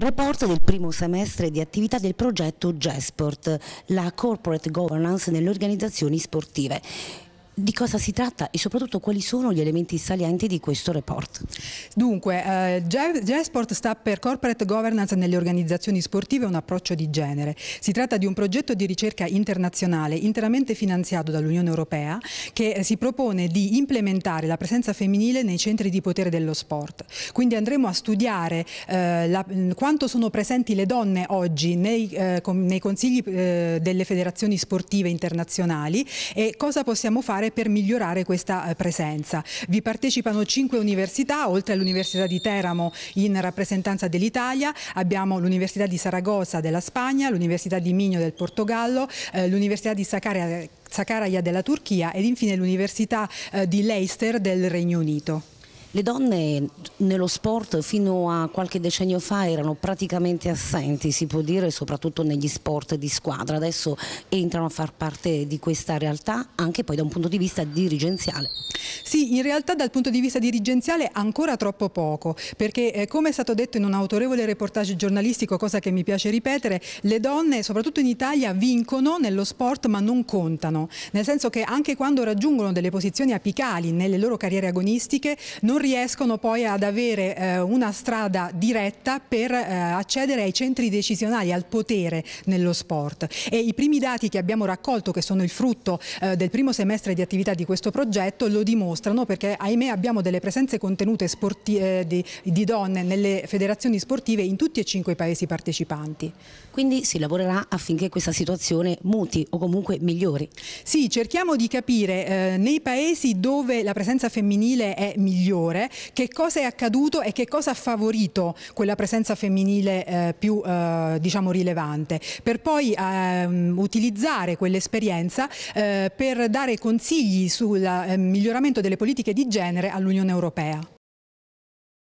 Report del primo semestre di attività del progetto GESPORT, la corporate governance nelle organizzazioni sportive di cosa si tratta e soprattutto quali sono gli elementi salienti di questo report? Dunque, eh, g sta per Corporate Governance nelle organizzazioni sportive un approccio di genere. Si tratta di un progetto di ricerca internazionale interamente finanziato dall'Unione Europea che eh, si propone di implementare la presenza femminile nei centri di potere dello sport. Quindi andremo a studiare eh, la, quanto sono presenti le donne oggi nei, eh, con, nei consigli eh, delle federazioni sportive internazionali e cosa possiamo fare fare per migliorare questa eh, presenza. Vi partecipano cinque università, oltre all'Università di Teramo in rappresentanza dell'Italia, abbiamo l'Università di Saragossa della Spagna, l'Università di Minho del Portogallo, eh, l'Università di Sakarya, Sakarya della Turchia ed infine l'Università eh, di Leicester del Regno Unito. Le donne nello sport fino a qualche decennio fa erano praticamente assenti, si può dire, soprattutto negli sport di squadra. Adesso entrano a far parte di questa realtà anche poi da un punto di vista dirigenziale. Sì, in realtà dal punto di vista dirigenziale ancora troppo poco, perché eh, come è stato detto in un autorevole reportage giornalistico, cosa che mi piace ripetere, le donne, soprattutto in Italia, vincono nello sport ma non contano, nel senso che anche quando raggiungono delle posizioni apicali nelle loro carriere agonistiche non non riescono poi ad avere eh, una strada diretta per eh, accedere ai centri decisionali, al potere nello sport. E I primi dati che abbiamo raccolto, che sono il frutto eh, del primo semestre di attività di questo progetto, lo dimostrano perché ahimè abbiamo delle presenze contenute eh, di, di donne nelle federazioni sportive in tutti e cinque i paesi partecipanti. Quindi si lavorerà affinché questa situazione muti o comunque migliori? Sì, cerchiamo di capire eh, nei paesi dove la presenza femminile è migliore superiore, che cosa è accaduto e che cosa ha favorito quella presenza femminile eh, più eh, diciamo rilevante, per poi ehm, utilizzare quell'esperienza eh, per dare consigli sul eh, miglioramento delle politiche di genere all'Unione Europea.